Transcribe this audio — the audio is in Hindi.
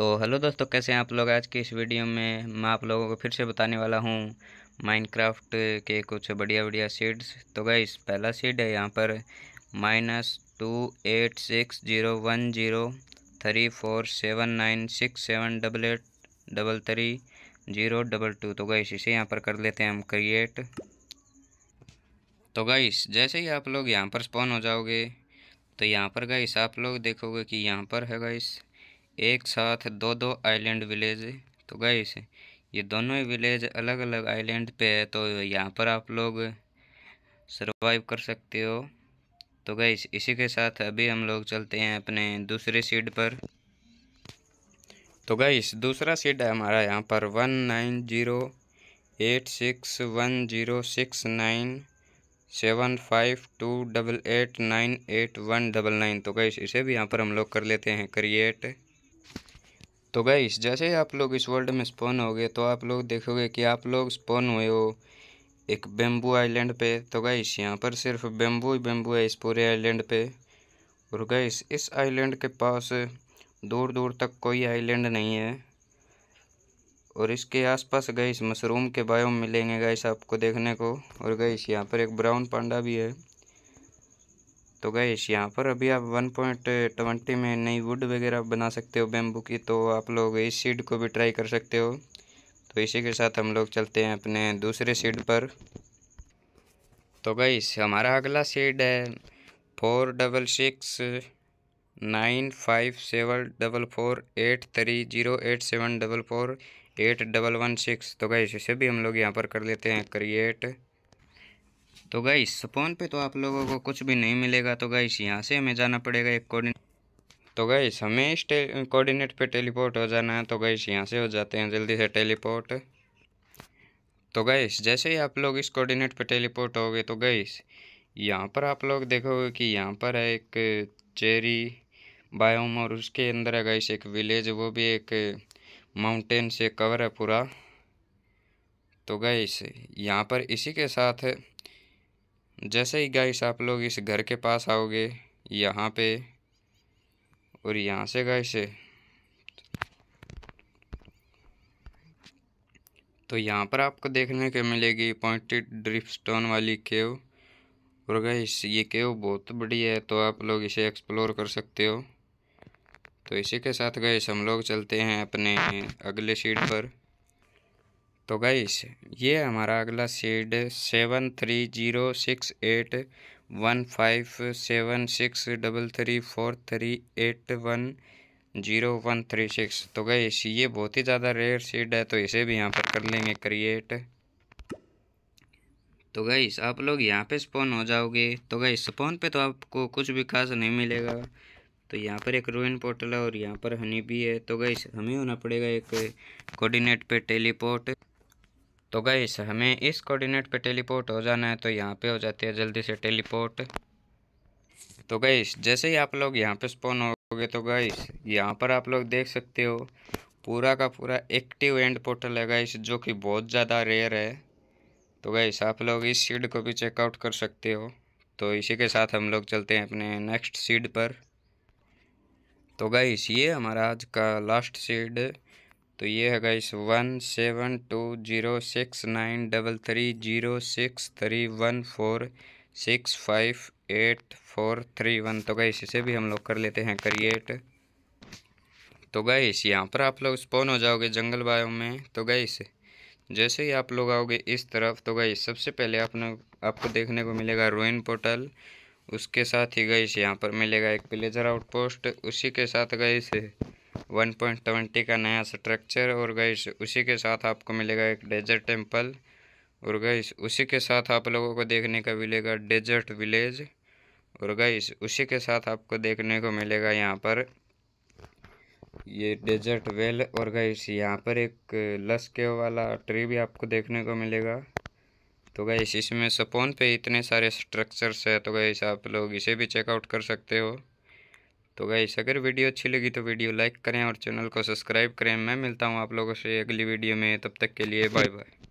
तो हेलो दोस्तों कैसे हैं आप लोग आज के इस वीडियो में मैं आप लोगों को फिर से बताने वाला हूँ माइनक्राफ्ट के कुछ बढ़िया बढ़िया सीड्स तो गाइस पहला सीड है यहाँ पर minus two eight six zero one zero three four seven nine six seven double eight double three zero double two तो गाइस इसे यहाँ पर कर लेते हैं हम क्रिएट तो गाइस जैसे ही आप लोग यहाँ पर स्पॉन हो जाओगे तो यहाँ पर गाइस आप लोग देखोगे कि यहाँ पर है गाइस एक साथ दो दो आइलैंड विलेज तो गए इसे ये दोनों ही विलेज अलग अलग आइलैंड पे है तो यहाँ पर आप लोग सर्वाइव कर सकते हो तो गए इसी के साथ अभी हम लोग चलते हैं अपने दूसरे सीड पर तो गई दूसरा सीड है हमारा यहाँ पर one nine zero eight six one zero six nine seven five two double eight nine eight one double nine तो गाइस इसे भी यहाँ पर हम लोग कर लेते हैं क्रिएट तो गाइस जैसे ही आप लोग इस वर्ल्ड में स्पॉन हो गए तो आप लोग देखोगे कि आप लोग स्पॉन हुए हो एक बेम्बू आइलैंड पे तो गाइस यहाँ पर सिर्फ बेम्बू ही बेम्बू है इस पूरे आइलैंड पे और गाइस इस आइलैंड के पास दूर दूर तक कोई आइलैंड नहीं है और इसके आसपास गाइस मशरूम के बायोम मिलेंगे गाइस आपको देखने को और गाइस यहाँ पर एक ब्राउन पांडा भी है तो गए यहाँ पर अभी आप वन पॉइंट ट्वेंटी में नई वुड वगैरह बना सकते हो बेम्बू की तो आप लोग इस सीड को भी ट्राई कर सकते हो तो इसी के साथ हम लोग चलते हैं अपने दूसरे सीड पर तो गैस हमारा अगला सीड है four double six nine five seven double four eight three zero eight seven double four eight double one six तो गई इसे भी हम लोग यहाँ पर कर लेते हैं क्रिएट तो गई फोन पे तो आप लोगों को कुछ भी नहीं मिलेगा तो गई यहाँ से हमें जाना पड़ेगा एक कोऑर्डिनेट तो गई हमें इस कोऑर्डिनेट पे टेलीपोर्ट हो जाना है तो गई यहाँ से हो जाते हैं जल्दी से टेलीपोर्ट तो गई जैसे ही आप लोग इस कोऑर्डिनेट पे टेलीपोर्ट हो गए तो गई यहाँ पर आप लोग देखोगे कि यहाँ पर है एक चेरी बायोम और उसके अंदर है गई एक विलेज वो भी एक माउंटेन से कवर है पूरा तो गई यहाँ पर इसी के साथ जैसे ही गाइस आप लोग इस घर के पास आओगे यहाँ पे और यहाँ से गाइस तो यहाँ पर आपको देखने को मिलेगी पॉइंटेड ड्रिप स्टोन वाली केव और गाइस ये केव बहुत बड़ी है तो आप लोग इसे एक्सप्लोर कर सकते हो तो इसी के साथ गए हम लोग चलते हैं अपने अगले सीट पर तो गाइस ये हमारा अगला seed seven three zero six eight one five seven six double three four three eight one zero one three six तो गाइस ये बहुत ही ज़्यादा रेयर सीड है तो इसे भी यहाँ पर कर लेंगे क्रिएट तो गईस आप लोग यहाँ पे स्पॉन हो जाओगे तो गई स्पॉन पे तो आपको कुछ भी खास नहीं मिलेगा तो यहाँ पर एक रोइन पोर्टल है और यहाँ पर हनी भी है तो गई हमें होना पड़ेगा एक कोऑर्डिनेट पे टेलीपोर्ट तो गईस हमें इस कोऑर्डिनेट पे टेलीपोर्ट हो जाना है तो यहाँ पे हो जाती है जल्दी से टेलीपोर्ट तो गई जैसे ही आप लोग यहाँ पे स्पॉन होगे तो गईस यहाँ पर आप लोग देख सकते हो पूरा का पूरा एक्टिव एंड पोर्टल है गाइस जो कि बहुत ज़्यादा रेयर है तो गईस आप लोग इस सीड को भी चेकआउट कर सकते हो तो इसी के साथ हम लोग चलते हैं अपने नेक्स्ट सीड पर तो गाइस ये हमारा आज का लास्ट सीड तो ये है guys one seven two zero six nine double three zero six three one four six five eight four three one तो गाइस इसे भी हम लोग कर लेते हैं क्रिएट तो गाइस यहाँ पर आप लोग स्पॉन हो जाओगे जंगल बायो में तो गाइस जैसे ही आप लोग आओगे इस तरफ तो गाइस सबसे पहले आपने आपको देखने को मिलेगा रोइन पोर्टल उसके साथ ही गाइस यहाँ पर मिलेगा एक प्लेजर आउटपोस्ट उसी के साथ गाइस वन पॉइंट का नया स्ट्रक्चर और गई उसी के साथ आपको मिलेगा एक डेजर्ट टेम्पल और गई उसी के साथ आप लोगों को देखने का मिलेगा डेजर्ट विलेज और गई उसी के साथ आपको देखने को मिलेगा यहाँ पर ये डेजर्ट वेल और इस यहाँ पर एक लस्के वाला ट्री भी आपको देखने को मिलेगा तो गई इसमें सपोन पे इतने सारे स्ट्रक्चर्स है तो गई आप लोग इसे भी चेकआउट कर सकते हो तो गाइस अगर वीडियो अच्छी लगी तो वीडियो लाइक करें और चैनल को सब्सक्राइब करें मैं मिलता हूँ आप लोगों से अगली वीडियो में तब तक के लिए बाय बाय